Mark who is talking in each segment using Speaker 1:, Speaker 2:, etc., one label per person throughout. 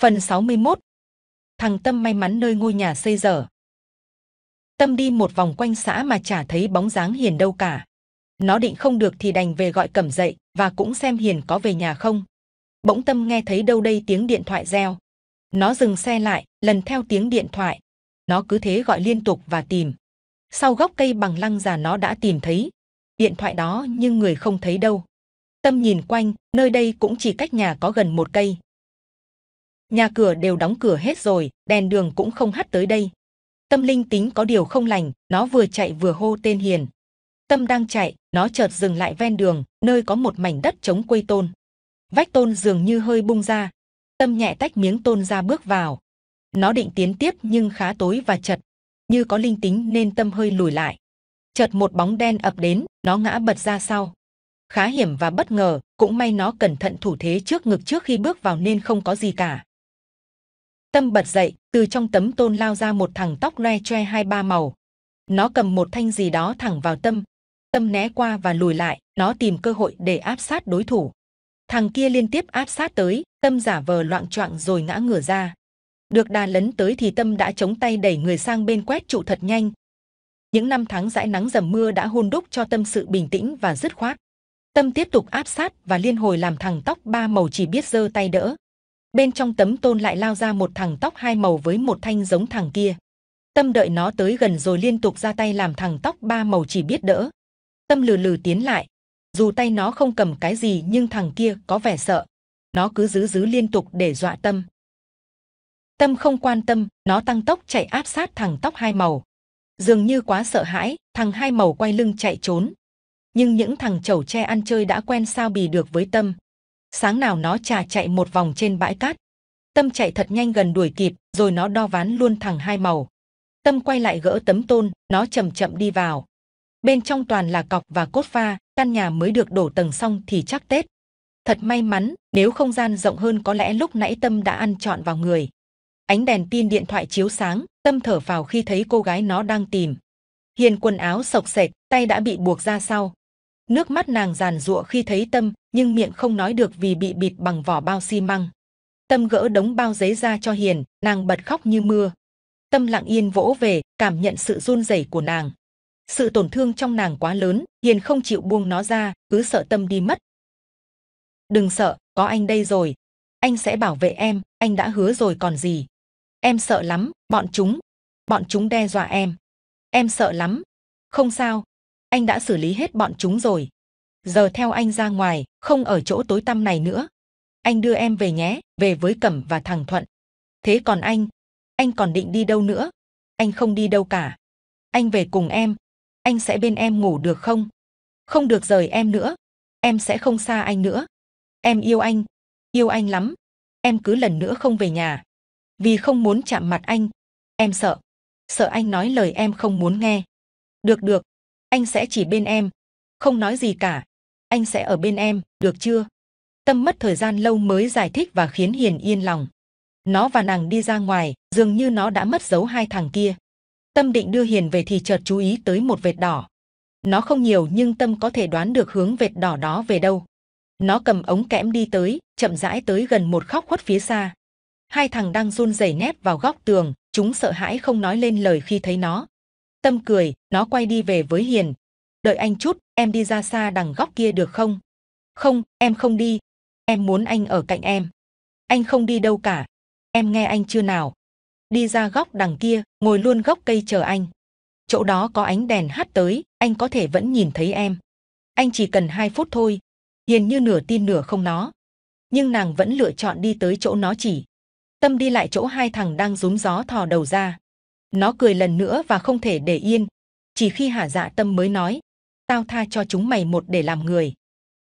Speaker 1: Phần 61 Thằng Tâm may mắn nơi ngôi nhà xây dở. Tâm đi một vòng quanh xã mà chả thấy bóng dáng Hiền đâu cả. Nó định không được thì đành về gọi Cẩm dậy và cũng xem Hiền có về nhà không. Bỗng Tâm nghe thấy đâu đây tiếng điện thoại reo. Nó dừng xe lại, lần theo tiếng điện thoại. Nó cứ thế gọi liên tục và tìm. Sau gốc cây bằng lăng già nó đã tìm thấy. Điện thoại đó nhưng người không thấy đâu. Tâm nhìn quanh, nơi đây cũng chỉ cách nhà có gần một cây. Nhà cửa đều đóng cửa hết rồi, đèn đường cũng không hắt tới đây. Tâm linh tính có điều không lành, nó vừa chạy vừa hô tên Hiền. Tâm đang chạy, nó chợt dừng lại ven đường, nơi có một mảnh đất chống quây tôn. Vách tôn dường như hơi bung ra. Tâm nhẹ tách miếng tôn ra bước vào. Nó định tiến tiếp nhưng khá tối và chật. Như có linh tính nên tâm hơi lùi lại. Chợt một bóng đen ập đến, nó ngã bật ra sau. Khá hiểm và bất ngờ, cũng may nó cẩn thận thủ thế trước ngực trước khi bước vào nên không có gì cả. Tâm bật dậy, từ trong tấm tôn lao ra một thằng tóc loe choe hai ba màu. Nó cầm một thanh gì đó thẳng vào tâm. Tâm né qua và lùi lại, nó tìm cơ hội để áp sát đối thủ. Thằng kia liên tiếp áp sát tới, tâm giả vờ loạn choạng rồi ngã ngửa ra. Được đà lấn tới thì tâm đã chống tay đẩy người sang bên quét trụ thật nhanh. Những năm tháng dãi nắng dầm mưa đã hôn đúc cho tâm sự bình tĩnh và dứt khoát. Tâm tiếp tục áp sát và liên hồi làm thằng tóc ba màu chỉ biết giơ tay đỡ, bên trong tấm tôn lại lao ra một thằng tóc hai màu với một thanh giống thằng kia tâm đợi nó tới gần rồi liên tục ra tay làm thằng tóc ba màu chỉ biết đỡ tâm lừ lừ tiến lại dù tay nó không cầm cái gì nhưng thằng kia có vẻ sợ nó cứ giữ giữ liên tục để dọa tâm tâm không quan tâm nó tăng tốc chạy áp sát thằng tóc hai màu dường như quá sợ hãi thằng hai màu quay lưng chạy trốn nhưng những thằng chầu tre ăn chơi đã quen sao bì được với tâm sáng nào nó trà chạy một vòng trên bãi cát. Tâm chạy thật nhanh gần đuổi kịp, rồi nó đo ván luôn thẳng hai màu. Tâm quay lại gỡ tấm tôn, nó chậm chậm đi vào. Bên trong toàn là cọc và cốt pha, căn nhà mới được đổ tầng xong thì chắc Tết. Thật may mắn, nếu không gian rộng hơn có lẽ lúc nãy Tâm đã ăn trọn vào người. Ánh đèn pin điện thoại chiếu sáng, Tâm thở vào khi thấy cô gái nó đang tìm. Hiền quần áo sộc sệt, tay đã bị buộc ra sau. Nước mắt nàng giàn giụa khi thấy Tâm, nhưng miệng không nói được vì bị bịt bằng vỏ bao xi măng. Tâm gỡ đống bao giấy ra cho Hiền, nàng bật khóc như mưa. Tâm lặng yên vỗ về, cảm nhận sự run rẩy của nàng. Sự tổn thương trong nàng quá lớn, Hiền không chịu buông nó ra, cứ sợ Tâm đi mất. Đừng sợ, có anh đây rồi. Anh sẽ bảo vệ em, anh đã hứa rồi còn gì. Em sợ lắm, bọn chúng. Bọn chúng đe dọa em. Em sợ lắm. Không sao, anh đã xử lý hết bọn chúng rồi giờ theo anh ra ngoài, không ở chỗ tối tăm này nữa. Anh đưa em về nhé, về với Cẩm và thằng Thuận. Thế còn anh, anh còn định đi đâu nữa? Anh không đi đâu cả. Anh về cùng em, anh sẽ bên em ngủ được không? Không được rời em nữa, em sẽ không xa anh nữa. Em yêu anh, yêu anh lắm. Em cứ lần nữa không về nhà. Vì không muốn chạm mặt anh, em sợ. Sợ anh nói lời em không muốn nghe. Được được, anh sẽ chỉ bên em, không nói gì cả anh sẽ ở bên em, được chưa? Tâm mất thời gian lâu mới giải thích và khiến Hiền yên lòng. Nó và nàng đi ra ngoài, dường như nó đã mất dấu hai thằng kia. Tâm định đưa Hiền về thì chợt chú ý tới một vệt đỏ. Nó không nhiều nhưng Tâm có thể đoán được hướng vệt đỏ đó về đâu. Nó cầm ống kẽm đi tới, chậm rãi tới gần một khóc khuất phía xa. Hai thằng đang run rẩy nép vào góc tường, chúng sợ hãi không nói lên lời khi thấy nó. Tâm cười, nó quay đi về với Hiền, đợi anh chút em đi ra xa đằng góc kia được không không em không đi em muốn anh ở cạnh em anh không đi đâu cả em nghe anh chưa nào đi ra góc đằng kia ngồi luôn gốc cây chờ anh chỗ đó có ánh đèn hắt tới anh có thể vẫn nhìn thấy em anh chỉ cần hai phút thôi hiền như nửa tin nửa không nó nhưng nàng vẫn lựa chọn đi tới chỗ nó chỉ tâm đi lại chỗ hai thằng đang rúm gió thò đầu ra nó cười lần nữa và không thể để yên chỉ khi hả dạ tâm mới nói tao tha cho chúng mày một để làm người.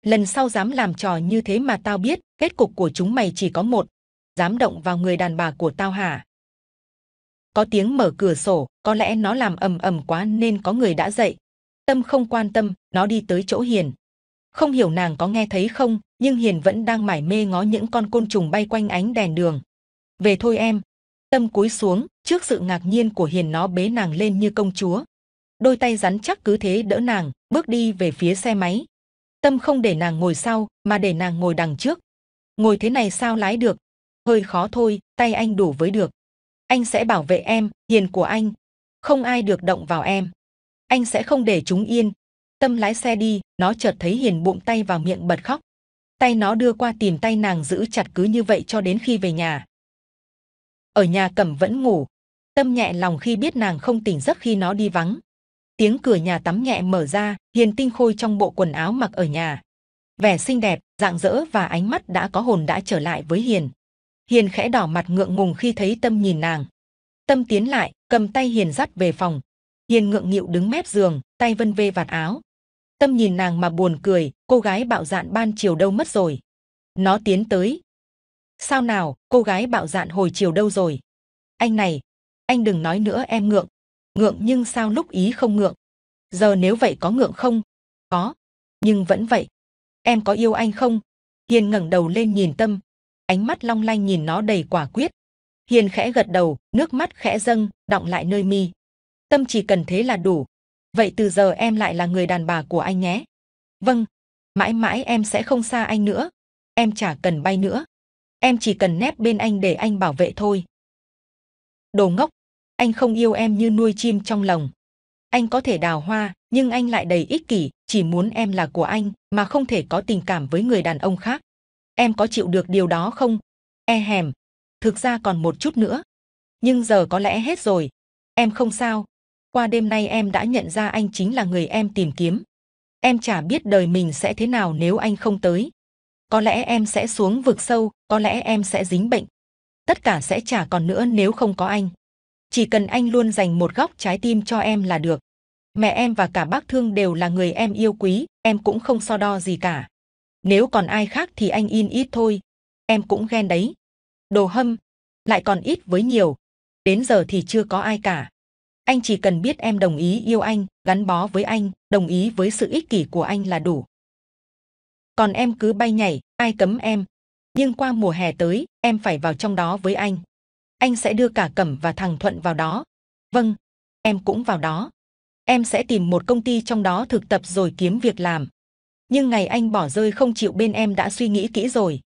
Speaker 1: Lần sau dám làm trò như thế mà tao biết, kết cục của chúng mày chỉ có một. Dám động vào người đàn bà của tao hả? Có tiếng mở cửa sổ, có lẽ nó làm ầm ầm quá nên có người đã dậy. Tâm không quan tâm, nó đi tới chỗ Hiền. Không hiểu nàng có nghe thấy không, nhưng Hiền vẫn đang mải mê ngó những con côn trùng bay quanh ánh đèn đường. Về thôi em. Tâm cúi xuống, trước sự ngạc nhiên của Hiền nó bế nàng lên như công chúa, đôi tay rắn chắc cứ thế đỡ nàng, bước đi về phía xe máy. Tâm không để nàng ngồi sau, mà để nàng ngồi đằng trước. Ngồi thế này sao lái được? Hơi khó thôi, tay anh đủ với được. Anh sẽ bảo vệ em, hiền của anh. Không ai được động vào em. Anh sẽ không để chúng yên. Tâm lái xe đi, nó chợt thấy hiền bụng tay vào miệng bật khóc. Tay nó đưa qua tìm tay nàng giữ chặt cứ như vậy cho đến khi về nhà. Ở nhà cẩm vẫn ngủ. Tâm nhẹ lòng khi biết nàng không tỉnh giấc khi nó đi vắng tiếng cửa nhà tắm nhẹ mở ra hiền tinh khôi trong bộ quần áo mặc ở nhà vẻ xinh đẹp dạng dỡ và ánh mắt đã có hồn đã trở lại với hiền hiền khẽ đỏ mặt ngượng ngùng khi thấy tâm nhìn nàng tâm tiến lại cầm tay hiền dắt về phòng hiền ngượng nghịu đứng mép giường tay vân vê vạt áo tâm nhìn nàng mà buồn cười cô gái bạo dạn ban chiều đâu mất rồi nó tiến tới sao nào cô gái bạo dạn hồi chiều đâu rồi anh này anh đừng nói nữa em ngượng ngượng nhưng sao lúc ý không ngượng giờ nếu vậy có ngượng không có nhưng vẫn vậy em có yêu anh không hiền ngẩng đầu lên nhìn tâm ánh mắt long lanh nhìn nó đầy quả quyết hiền khẽ gật đầu nước mắt khẽ dâng đọng lại nơi mi tâm chỉ cần thế là đủ vậy từ giờ em lại là người đàn bà của anh nhé vâng mãi mãi em sẽ không xa anh nữa em chả cần bay nữa em chỉ cần nép bên anh để anh bảo vệ thôi đồ ngốc anh không yêu em như nuôi chim trong lòng. Anh có thể đào hoa, nhưng anh lại đầy ích kỷ, chỉ muốn em là của anh mà không thể có tình cảm với người đàn ông khác. Em có chịu được điều đó không? E hèm. Thực ra còn một chút nữa. Nhưng giờ có lẽ hết rồi. Em không sao. Qua đêm nay em đã nhận ra anh chính là người em tìm kiếm. Em chả biết đời mình sẽ thế nào nếu anh không tới. Có lẽ em sẽ xuống vực sâu, có lẽ em sẽ dính bệnh. Tất cả sẽ chả còn nữa nếu không có anh chỉ cần anh luôn dành một góc trái tim cho em là được. Mẹ em và cả bác thương đều là người em yêu quý, em cũng không so đo gì cả. Nếu còn ai khác thì anh in ít thôi, em cũng ghen đấy. Đồ hâm, lại còn ít với nhiều, đến giờ thì chưa có ai cả. Anh chỉ cần biết em đồng ý yêu anh, gắn bó với anh, đồng ý với sự ích kỷ của anh là đủ. Còn em cứ bay nhảy, ai cấm em. Nhưng qua mùa hè tới, em phải vào trong đó với anh anh sẽ đưa cả cẩm và thằng thuận vào đó vâng em cũng vào đó em sẽ tìm một công ty trong đó thực tập rồi kiếm việc làm nhưng ngày anh bỏ rơi không chịu bên em đã suy nghĩ kỹ rồi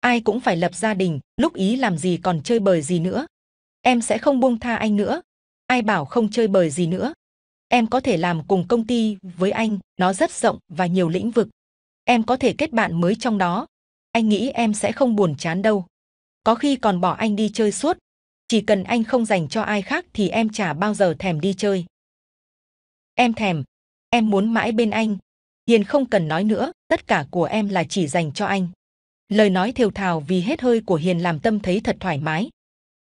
Speaker 1: ai cũng phải lập gia đình lúc ý làm gì còn chơi bời gì nữa em sẽ không buông tha anh nữa ai bảo không chơi bời gì nữa em có thể làm cùng công ty với anh nó rất rộng và nhiều lĩnh vực em có thể kết bạn mới trong đó anh nghĩ em sẽ không buồn chán đâu có khi còn bỏ anh đi chơi suốt chỉ cần anh không dành cho ai khác thì em chả bao giờ thèm đi chơi. Em thèm, em muốn mãi bên anh. Hiền không cần nói nữa, tất cả của em là chỉ dành cho anh. Lời nói thều thào vì hết hơi của Hiền làm tâm thấy thật thoải mái.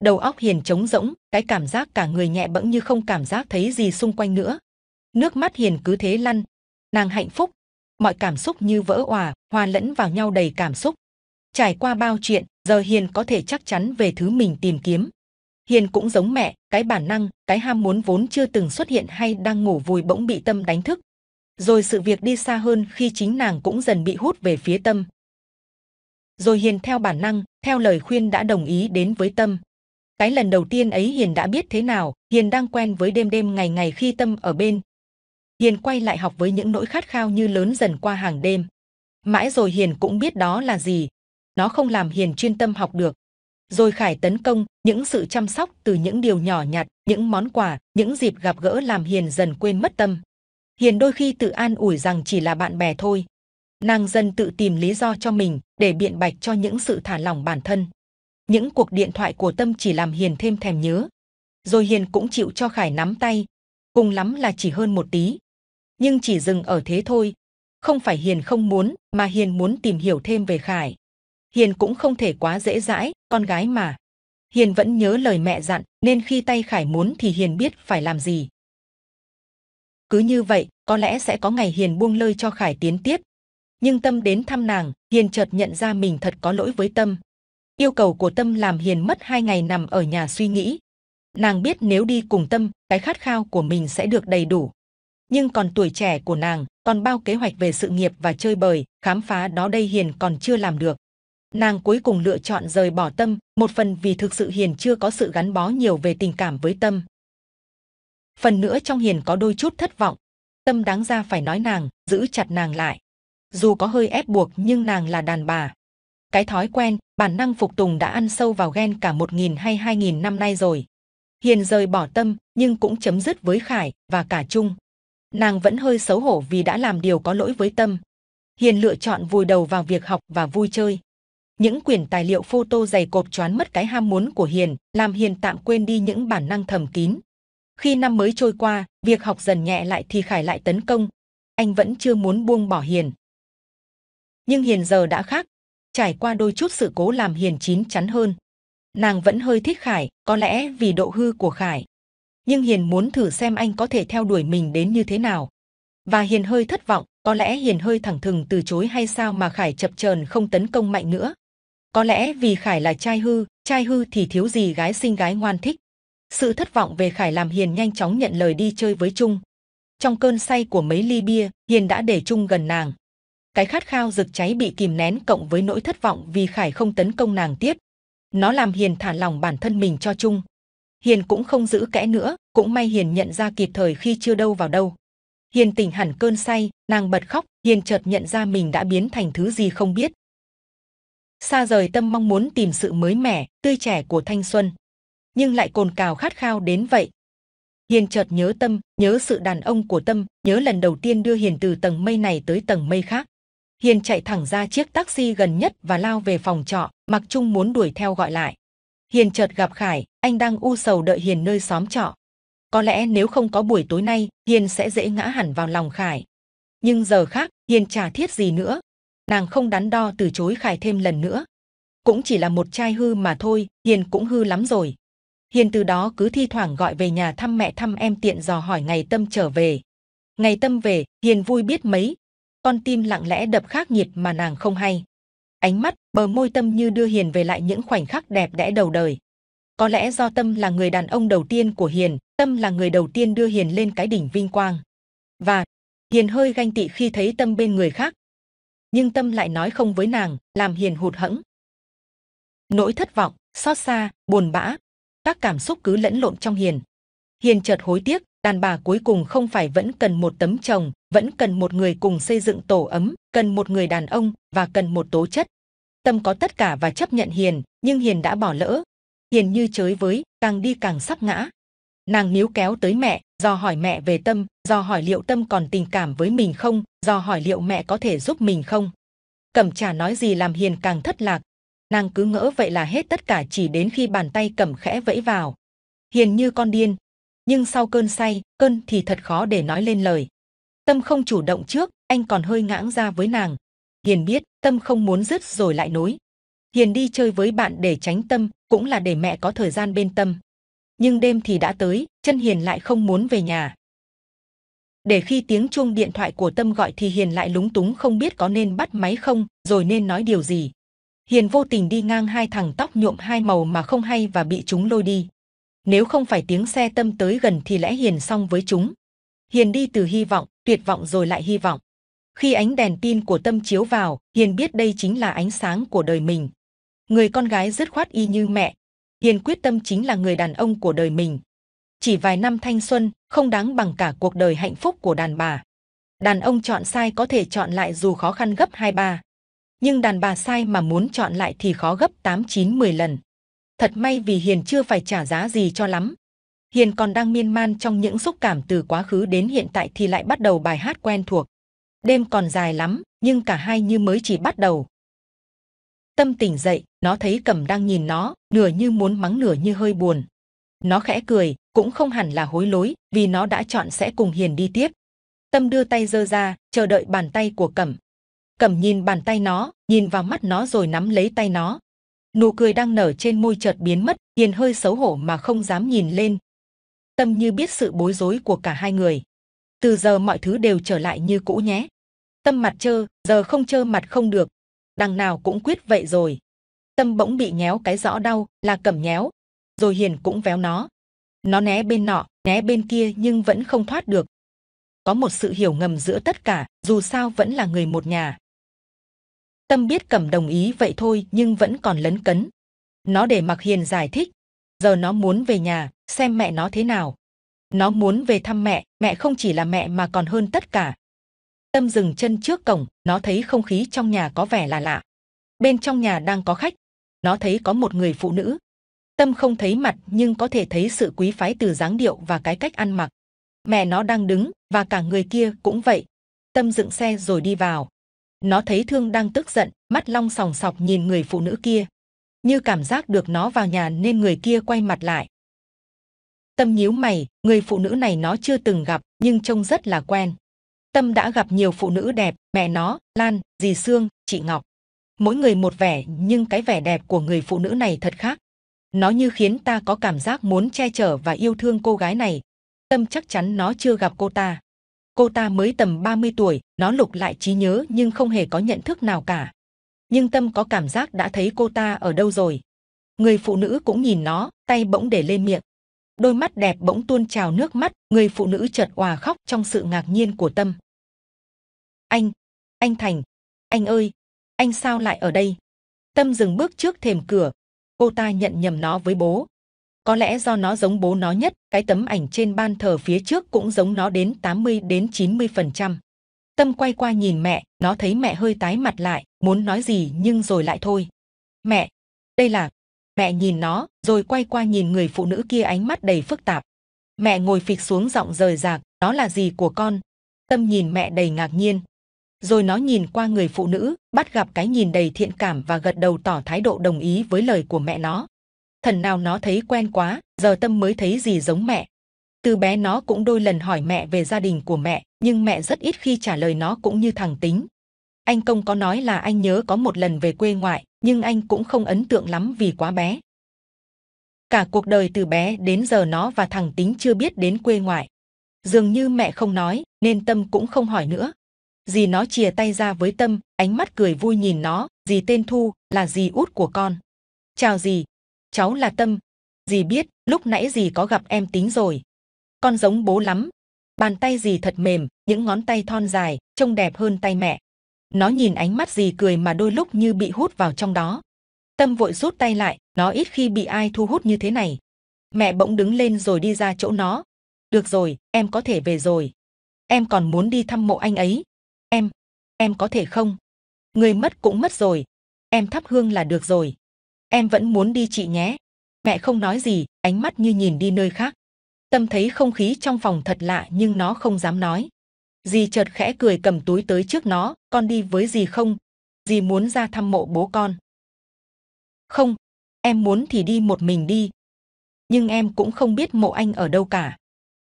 Speaker 1: Đầu óc Hiền trống rỗng, cái cảm giác cả người nhẹ bẫng như không cảm giác thấy gì xung quanh nữa. Nước mắt Hiền cứ thế lăn. Nàng hạnh phúc, mọi cảm xúc như vỡ òa, hòa lẫn vào nhau đầy cảm xúc. Trải qua bao chuyện, giờ Hiền có thể chắc chắn về thứ mình tìm kiếm. Hiền cũng giống mẹ, cái bản năng, cái ham muốn vốn chưa từng xuất hiện hay đang ngủ vùi bỗng bị tâm đánh thức. Rồi sự việc đi xa hơn khi chính nàng cũng dần bị hút về phía tâm. Rồi Hiền theo bản năng, theo lời khuyên đã đồng ý đến với tâm. Cái lần đầu tiên ấy Hiền đã biết thế nào, Hiền đang quen với đêm đêm ngày ngày khi tâm ở bên. Hiền quay lại học với những nỗi khát khao như lớn dần qua hàng đêm. Mãi rồi Hiền cũng biết đó là gì. Nó không làm Hiền chuyên tâm học được, rồi khải tấn công những sự chăm sóc từ những điều nhỏ nhặt những món quà những dịp gặp gỡ làm hiền dần quên mất tâm hiền đôi khi tự an ủi rằng chỉ là bạn bè thôi nàng dần tự tìm lý do cho mình để biện bạch cho những sự thả lỏng bản thân những cuộc điện thoại của tâm chỉ làm hiền thêm thèm nhớ rồi hiền cũng chịu cho khải nắm tay cùng lắm là chỉ hơn một tí nhưng chỉ dừng ở thế thôi không phải hiền không muốn mà hiền muốn tìm hiểu thêm về khải hiền cũng không thể quá dễ dãi con gái mà hiền vẫn nhớ lời mẹ dặn nên khi tay khải muốn thì hiền biết phải làm gì cứ như vậy có lẽ sẽ có ngày hiền buông lơi cho khải tiến tiếp nhưng tâm đến thăm nàng hiền chợt nhận ra mình thật có lỗi với tâm yêu cầu của tâm làm hiền mất hai ngày nằm ở nhà suy nghĩ nàng biết nếu đi cùng tâm cái khát khao của mình sẽ được đầy đủ nhưng còn tuổi trẻ của nàng còn bao kế hoạch về sự nghiệp và chơi bời khám phá đó đây hiền còn chưa làm được nàng cuối cùng lựa chọn rời bỏ tâm, một phần vì thực sự hiền chưa có sự gắn bó nhiều về tình cảm với tâm. Phần nữa trong hiền có đôi chút thất vọng, tâm đáng ra phải nói nàng, giữ chặt nàng lại. Dù có hơi ép buộc nhưng nàng là đàn bà. Cái thói quen, bản năng phục tùng đã ăn sâu vào ghen cả một nghìn hay hai nghìn năm nay rồi. Hiền rời bỏ tâm nhưng cũng chấm dứt với Khải và cả Trung. Nàng vẫn hơi xấu hổ vì đã làm điều có lỗi với tâm. Hiền lựa chọn vùi đầu vào việc học và vui chơi những quyển tài liệu photo dày cộp choán mất cái ham muốn của Hiền, làm Hiền tạm quên đi những bản năng thầm kín. Khi năm mới trôi qua, việc học dần nhẹ lại thì Khải lại tấn công. Anh vẫn chưa muốn buông bỏ Hiền. Nhưng Hiền giờ đã khác. Trải qua đôi chút sự cố làm Hiền chín chắn hơn. Nàng vẫn hơi thích Khải, có lẽ vì độ hư của Khải. Nhưng Hiền muốn thử xem anh có thể theo đuổi mình đến như thế nào. Và Hiền hơi thất vọng, có lẽ Hiền hơi thẳng thừng từ chối hay sao mà Khải chập chờn không tấn công mạnh nữa. Có lẽ vì Khải là trai hư, trai hư thì thiếu gì gái xinh gái ngoan thích. Sự thất vọng về Khải làm Hiền nhanh chóng nhận lời đi chơi với Trung. Trong cơn say của mấy ly bia, Hiền đã để Trung gần nàng. Cái khát khao rực cháy bị kìm nén cộng với nỗi thất vọng vì Khải không tấn công nàng tiếp. Nó làm Hiền thả lòng bản thân mình cho Trung. Hiền cũng không giữ kẽ nữa, cũng may Hiền nhận ra kịp thời khi chưa đâu vào đâu. Hiền tỉnh hẳn cơn say, nàng bật khóc, Hiền chợt nhận ra mình đã biến thành thứ gì không biết, xa rời tâm mong muốn tìm sự mới mẻ, tươi trẻ của thanh xuân. Nhưng lại cồn cào khát khao đến vậy. Hiền chợt nhớ tâm, nhớ sự đàn ông của tâm, nhớ lần đầu tiên đưa Hiền từ tầng mây này tới tầng mây khác. Hiền chạy thẳng ra chiếc taxi gần nhất và lao về phòng trọ, Mặc Trung muốn đuổi theo gọi lại. Hiền chợt gặp Khải, anh đang u sầu đợi Hiền nơi xóm trọ. Có lẽ nếu không có buổi tối nay, Hiền sẽ dễ ngã hẳn vào lòng Khải. Nhưng giờ khác, Hiền chả thiết gì nữa, nàng không đắn đo từ chối khải thêm lần nữa cũng chỉ là một chai hư mà thôi hiền cũng hư lắm rồi hiền từ đó cứ thi thoảng gọi về nhà thăm mẹ thăm em tiện dò hỏi ngày tâm trở về ngày tâm về hiền vui biết mấy con tim lặng lẽ đập khác nhiệt mà nàng không hay ánh mắt bờ môi tâm như đưa hiền về lại những khoảnh khắc đẹp đẽ đầu đời có lẽ do tâm là người đàn ông đầu tiên của hiền tâm là người đầu tiên đưa hiền lên cái đỉnh vinh quang và hiền hơi ganh tị khi thấy tâm bên người khác nhưng tâm lại nói không với nàng, làm hiền hụt hẫng. Nỗi thất vọng, xót xa, buồn bã, các cảm xúc cứ lẫn lộn trong hiền. Hiền chợt hối tiếc, đàn bà cuối cùng không phải vẫn cần một tấm chồng, vẫn cần một người cùng xây dựng tổ ấm, cần một người đàn ông và cần một tố chất. Tâm có tất cả và chấp nhận hiền, nhưng hiền đã bỏ lỡ. Hiền như chới với, càng đi càng sắp ngã. Nàng níu kéo tới mẹ, do hỏi mẹ về tâm, do hỏi liệu tâm còn tình cảm với mình không, do hỏi liệu mẹ có thể giúp mình không. Cẩm chả nói gì làm hiền càng thất lạc, nàng cứ ngỡ vậy là hết tất cả chỉ đến khi bàn tay cẩm khẽ vẫy vào. Hiền như con điên, nhưng sau cơn say, cơn thì thật khó để nói lên lời. Tâm không chủ động trước, anh còn hơi ngãng ra với nàng. Hiền biết, Tâm không muốn dứt rồi lại nối. Hiền đi chơi với bạn để tránh Tâm, cũng là để mẹ có thời gian bên Tâm nhưng đêm thì đã tới, chân Hiền lại không muốn về nhà. Để khi tiếng chuông điện thoại của Tâm gọi thì Hiền lại lúng túng không biết có nên bắt máy không, rồi nên nói điều gì. Hiền vô tình đi ngang hai thằng tóc nhuộm hai màu mà không hay và bị chúng lôi đi. Nếu không phải tiếng xe Tâm tới gần thì lẽ Hiền xong với chúng. Hiền đi từ hy vọng, tuyệt vọng rồi lại hy vọng. Khi ánh đèn pin của Tâm chiếu vào, Hiền biết đây chính là ánh sáng của đời mình. Người con gái dứt khoát y như mẹ, Hiền quyết tâm chính là người đàn ông của đời mình. Chỉ vài năm thanh xuân, không đáng bằng cả cuộc đời hạnh phúc của đàn bà. Đàn ông chọn sai có thể chọn lại dù khó khăn gấp 2-3. Nhưng đàn bà sai mà muốn chọn lại thì khó gấp 8-9-10 lần. Thật may vì Hiền chưa phải trả giá gì cho lắm. Hiền còn đang miên man trong những xúc cảm từ quá khứ đến hiện tại thì lại bắt đầu bài hát quen thuộc. Đêm còn dài lắm, nhưng cả hai như mới chỉ bắt đầu. Tâm tỉnh dậy, nó thấy cẩm đang nhìn nó, nửa như muốn mắng nửa như hơi buồn. Nó khẽ cười, cũng không hẳn là hối lỗi vì nó đã chọn sẽ cùng Hiền đi tiếp. Tâm đưa tay dơ ra, chờ đợi bàn tay của Cẩm. Cẩm nhìn bàn tay nó, nhìn vào mắt nó rồi nắm lấy tay nó. Nụ cười đang nở trên môi chợt biến mất, Hiền hơi xấu hổ mà không dám nhìn lên. Tâm như biết sự bối rối của cả hai người. Từ giờ mọi thứ đều trở lại như cũ nhé. Tâm mặt trơ giờ không trơ mặt không được, đằng nào cũng quyết vậy rồi. Tâm bỗng bị nhéo cái rõ đau, là cầm nhéo, rồi hiền cũng véo nó. Nó né bên nọ, né bên kia nhưng vẫn không thoát được. Có một sự hiểu ngầm giữa tất cả, dù sao vẫn là người một nhà. Tâm biết cầm đồng ý vậy thôi nhưng vẫn còn lấn cấn. Nó để mặc hiền giải thích. Giờ nó muốn về nhà, xem mẹ nó thế nào. Nó muốn về thăm mẹ, mẹ không chỉ là mẹ mà còn hơn tất cả, Tâm dừng chân trước cổng, nó thấy không khí trong nhà có vẻ là lạ. Bên trong nhà đang có khách, nó thấy có một người phụ nữ. Tâm không thấy mặt nhưng có thể thấy sự quý phái từ dáng điệu và cái cách ăn mặc. Mẹ nó đang đứng và cả người kia cũng vậy. Tâm dựng xe rồi đi vào. Nó thấy Thương đang tức giận, mắt long sòng sọc nhìn người phụ nữ kia. Như cảm giác được nó vào nhà nên người kia quay mặt lại. Tâm nhíu mày, người phụ nữ này nó chưa từng gặp nhưng trông rất là quen tâm đã gặp nhiều phụ nữ đẹp mẹ nó lan dì sương chị ngọc mỗi người một vẻ nhưng cái vẻ đẹp của người phụ nữ này thật khác nó như khiến ta có cảm giác muốn che chở và yêu thương cô gái này tâm chắc chắn nó chưa gặp cô ta cô ta mới tầm 30 tuổi nó lục lại trí nhớ nhưng không hề có nhận thức nào cả nhưng tâm có cảm giác đã thấy cô ta ở đâu rồi người phụ nữ cũng nhìn nó tay bỗng để lên miệng đôi mắt đẹp bỗng tuôn trào nước mắt người phụ nữ chợt hòa khóc trong sự ngạc nhiên của tâm anh, anh Thành, anh ơi, anh sao lại ở đây? Tâm dừng bước trước thềm cửa, cô ta nhận nhầm nó với bố. Có lẽ do nó giống bố nó nhất, cái tấm ảnh trên ban thờ phía trước cũng giống nó đến 80 đến 90%. Tâm quay qua nhìn mẹ, nó thấy mẹ hơi tái mặt lại, muốn nói gì nhưng rồi lại thôi. Mẹ, đây là... Mẹ nhìn nó, rồi quay qua nhìn người phụ nữ kia ánh mắt đầy phức tạp. Mẹ ngồi phịch xuống giọng rời rạc, đó là gì của con? Tâm nhìn mẹ đầy ngạc nhiên, rồi nó nhìn qua người phụ nữ, bắt gặp cái nhìn đầy thiện cảm và gật đầu tỏ thái độ đồng ý với lời của mẹ nó. Thần nào nó thấy quen quá, giờ tâm mới thấy gì giống mẹ. Từ bé nó cũng đôi lần hỏi mẹ về gia đình của mẹ, nhưng mẹ rất ít khi trả lời nó cũng như thằng tính. Anh Công có nói là anh nhớ có một lần về quê ngoại, nhưng anh cũng không ấn tượng lắm vì quá bé. Cả cuộc đời từ bé đến giờ nó và thằng tính chưa biết đến quê ngoại. Dường như mẹ không nói, nên Tâm cũng không hỏi nữa, dì nó chìa tay ra với tâm ánh mắt cười vui nhìn nó dì tên thu là dì út của con chào dì cháu là tâm dì biết lúc nãy dì có gặp em tính rồi con giống bố lắm bàn tay dì thật mềm những ngón tay thon dài trông đẹp hơn tay mẹ nó nhìn ánh mắt dì cười mà đôi lúc như bị hút vào trong đó tâm vội rút tay lại nó ít khi bị ai thu hút như thế này mẹ bỗng đứng lên rồi đi ra chỗ nó được rồi em có thể về rồi em còn muốn đi thăm mộ anh ấy em em có thể không người mất cũng mất rồi em thắp hương là được rồi em vẫn muốn đi chị nhé mẹ không nói gì ánh mắt như nhìn đi nơi khác tâm thấy không khí trong phòng thật lạ nhưng nó không dám nói dì chợt khẽ cười cầm túi tới trước nó con đi với dì không dì muốn ra thăm mộ bố con không em muốn thì đi một mình đi nhưng em cũng không biết mộ anh ở đâu cả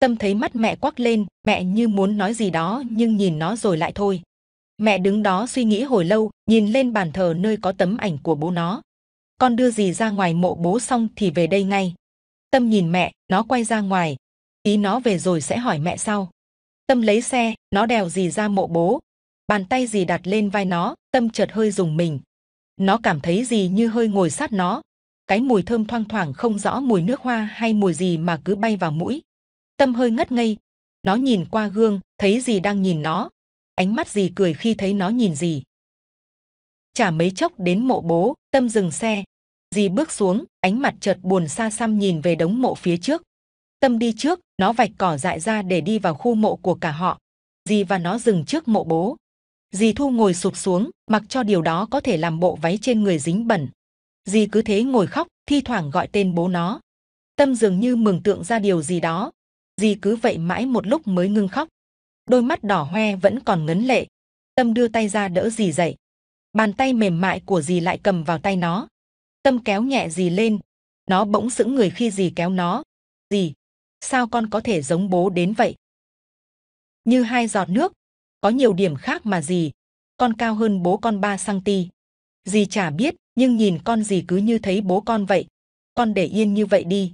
Speaker 1: Tâm thấy mắt mẹ quắc lên, mẹ như muốn nói gì đó nhưng nhìn nó rồi lại thôi. Mẹ đứng đó suy nghĩ hồi lâu, nhìn lên bàn thờ nơi có tấm ảnh của bố nó. Con đưa gì ra ngoài mộ bố xong thì về đây ngay. Tâm nhìn mẹ, nó quay ra ngoài. Ý nó về rồi sẽ hỏi mẹ sau. Tâm lấy xe, nó đèo gì ra mộ bố. Bàn tay gì đặt lên vai nó, tâm chợt hơi dùng mình. Nó cảm thấy gì như hơi ngồi sát nó. Cái mùi thơm thoang thoảng không rõ mùi nước hoa hay mùi gì mà cứ bay vào mũi tâm hơi ngất ngây. Nó nhìn qua gương, thấy gì đang nhìn nó. Ánh mắt gì cười khi thấy nó nhìn gì. Chả mấy chốc đến mộ bố, tâm dừng xe. gì bước xuống, ánh mặt chợt buồn xa xăm nhìn về đống mộ phía trước. Tâm đi trước, nó vạch cỏ dại ra để đi vào khu mộ của cả họ. gì và nó dừng trước mộ bố. Dì Thu ngồi sụp xuống, mặc cho điều đó có thể làm bộ váy trên người dính bẩn. Dì cứ thế ngồi khóc, thi thoảng gọi tên bố nó. Tâm dường như mường tượng ra điều gì đó, Di cứ vậy mãi một lúc mới ngưng khóc. Đôi mắt đỏ hoe vẫn còn ngấn lệ. Tâm đưa tay ra đỡ dì dậy. Bàn tay mềm mại của dì lại cầm vào tay nó. Tâm kéo nhẹ dì lên. Nó bỗng sững người khi dì kéo nó. Dì, sao con có thể giống bố đến vậy? Như hai giọt nước, có nhiều điểm khác mà dì. Con cao hơn bố con 3cm. Dì chả biết, nhưng nhìn con dì cứ như thấy bố con vậy. Con để yên như vậy đi.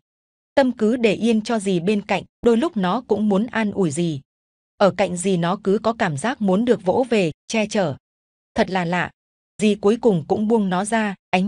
Speaker 1: Tâm cứ để yên cho gì bên cạnh, đôi lúc nó cũng muốn an ủi gì. Ở cạnh gì nó cứ có cảm giác muốn được vỗ về, che chở. Thật là lạ, gì cuối cùng cũng buông nó ra, ánh